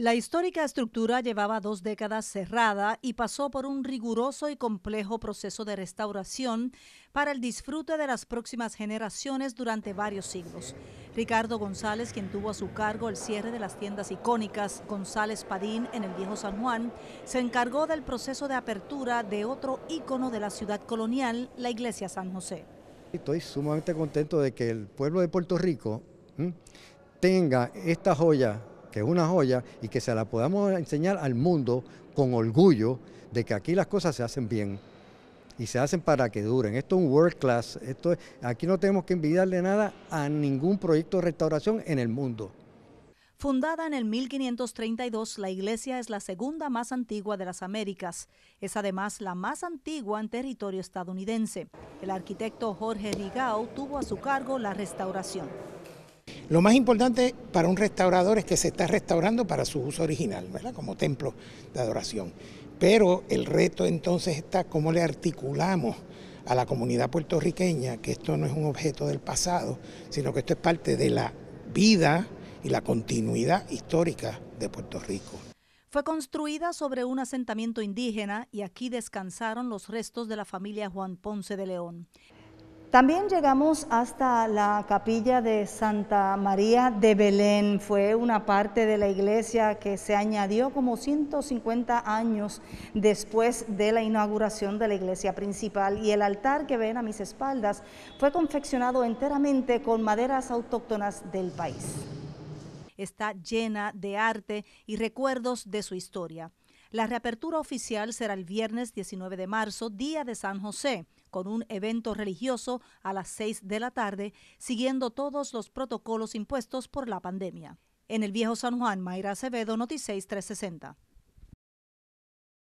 La histórica estructura llevaba dos décadas cerrada y pasó por un riguroso y complejo proceso de restauración para el disfrute de las próximas generaciones durante varios siglos. Ricardo González, quien tuvo a su cargo el cierre de las tiendas icónicas González Padín en el Viejo San Juan, se encargó del proceso de apertura de otro ícono de la ciudad colonial, la iglesia San José. Estoy sumamente contento de que el pueblo de Puerto Rico tenga esta joya es una joya y que se la podamos enseñar al mundo con orgullo de que aquí las cosas se hacen bien y se hacen para que duren. Esto es un world class, esto aquí no tenemos que envidiarle nada a ningún proyecto de restauración en el mundo. Fundada en el 1532, la iglesia es la segunda más antigua de las Américas. Es además la más antigua en territorio estadounidense. El arquitecto Jorge Rigau tuvo a su cargo la restauración. Lo más importante para un restaurador es que se está restaurando para su uso original, ¿verdad? Como templo de adoración. Pero el reto entonces está cómo le articulamos a la comunidad puertorriqueña que esto no es un objeto del pasado, sino que esto es parte de la vida y la continuidad histórica de Puerto Rico. Fue construida sobre un asentamiento indígena y aquí descansaron los restos de la familia Juan Ponce de León. También llegamos hasta la capilla de Santa María de Belén. Fue una parte de la iglesia que se añadió como 150 años después de la inauguración de la iglesia principal y el altar que ven a mis espaldas fue confeccionado enteramente con maderas autóctonas del país. Está llena de arte y recuerdos de su historia. La reapertura oficial será el viernes 19 de marzo, día de San José, con un evento religioso a las 6 de la tarde, siguiendo todos los protocolos impuestos por la pandemia. En el Viejo San Juan, Mayra Acevedo, Noticias 360.